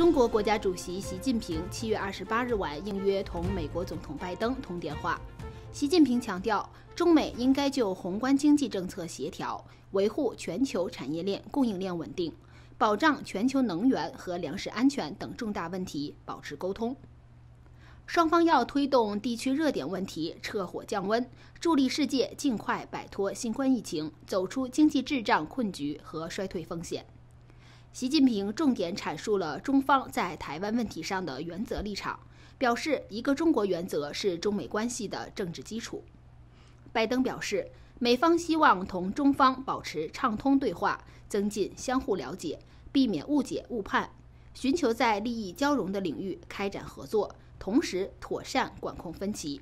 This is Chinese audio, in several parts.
中国国家主席习近平七月二十八日晚应约同美国总统拜登通电话。习近平强调，中美应该就宏观经济政策协调、维护全球产业链供应链稳定、保障全球能源和粮食安全等重大问题保持沟通。双方要推动地区热点问题撤火降温，助力世界尽快摆脱新冠疫情、走出经济滞胀困局和衰退风险。习近平重点阐述了中方在台湾问题上的原则立场，表示一个中国原则是中美关系的政治基础。拜登表示，美方希望同中方保持畅通对话，增进相互了解，避免误解误判，寻求在利益交融的领域开展合作，同时妥善管控分歧。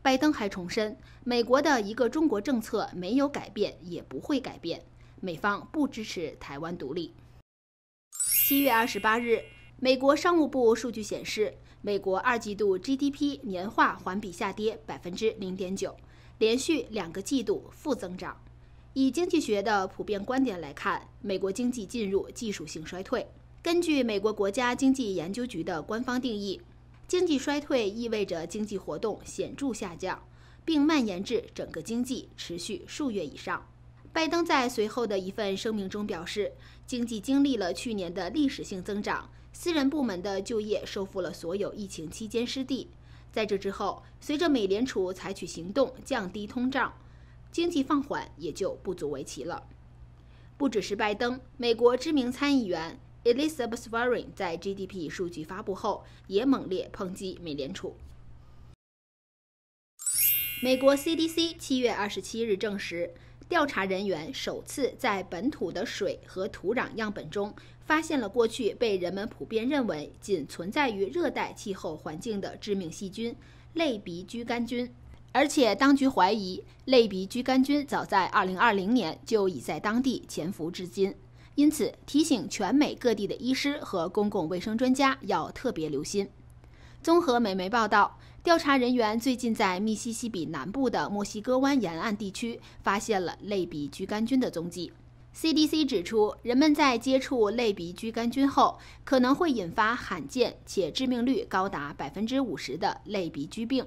拜登还重申，美国的一个中国政策没有改变，也不会改变，美方不支持台湾独立。七月二十八日，美国商务部数据显示，美国二季度 GDP 年化环比下跌百分之零点九，连续两个季度负增长。以经济学的普遍观点来看，美国经济进入技术性衰退。根据美国国家经济研究局的官方定义，经济衰退意味着经济活动显著下降，并蔓延至整个经济持续数月以上。拜登在随后的一份声明中表示，经济经历了去年的历史性增长，私人部门的就业收复了所有疫情期间失地。在这之后，随着美联储采取行动降低通胀，经济放缓也就不足为奇了。不只是拜登，美国知名参议员 Elizabeth Warren 在 GDP 数据发布后也猛烈抨击美联储。美国 CDC 七月二十七日证实。调查人员首次在本土的水和土壤样本中发现了过去被人们普遍认为仅存在于热带气候环境的致命细菌——类鼻疽杆菌，而且当局怀疑类鼻疽杆菌早在2020年就已在当地潜伏至今，因此提醒全美各地的医师和公共卫生专家要特别留心。综合美媒报道，调查人员最近在密西西比南部的墨西哥湾沿岸地区发现了类鼻疽杆菌的踪迹。CDC 指出，人们在接触类鼻疽杆菌后，可能会引发罕见且致命率高达百分之五十的类鼻疽病。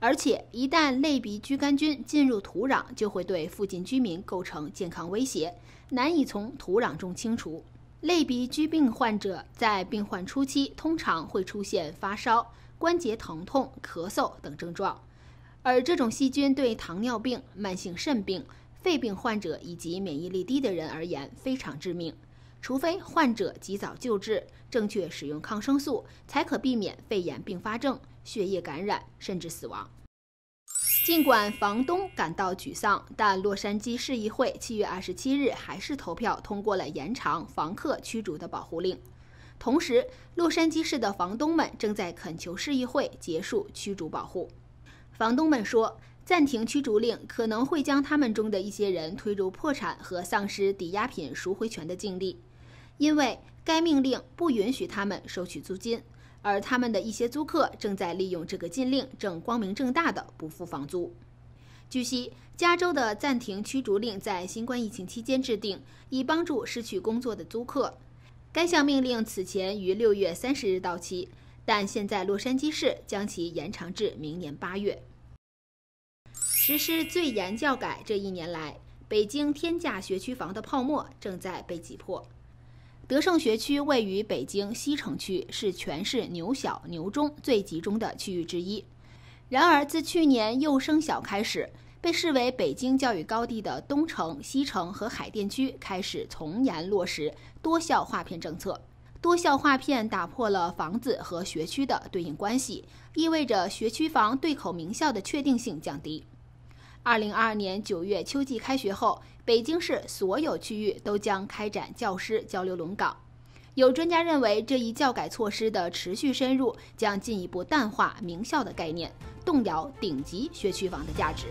而且，一旦类鼻疽杆菌进入土壤，就会对附近居民构成健康威胁，难以从土壤中清除。类鼻疽病患者在病患初期通常会出现发烧、关节疼痛、咳嗽等症状，而这种细菌对糖尿病、慢性肾病、肺病患者以及免疫力低的人而言非常致命。除非患者及早救治、正确使用抗生素，才可避免肺炎并发症、血液感染甚至死亡。尽管房东感到沮丧，但洛杉矶市议会七月二十七日还是投票通过了延长房客驱逐的保护令。同时，洛杉矶市的房东们正在恳求市议会结束驱逐保护。房东们说，暂停驱逐令可能会将他们中的一些人推入破产和丧失抵押品赎回权的境地，因为该命令不允许他们收取租金。而他们的一些租客正在利用这个禁令，正光明正大的不付房租。据悉，加州的暂停驱逐令在新冠疫情期间制定，以帮助失去工作的租客。该项命令此前于六月三十日到期，但现在洛杉矶市将其延长至明年八月。实施最严教改这一年来，北京天价学区房的泡沫正在被挤破。德胜学区位于北京西城区是全市牛小牛中最集中的区域之一。然而，自去年幼升小开始，被视为北京教育高地的东城、西城和海淀区开始从严落实多校划片政策。多校划片打破了房子和学区的对应关系，意味着学区房对口名校的确定性降低。二零二二年九月秋季开学后，北京市所有区域都将开展教师交流轮岗。有专家认为，这一教改措施的持续深入，将进一步淡化名校的概念，动摇顶级学区房的价值。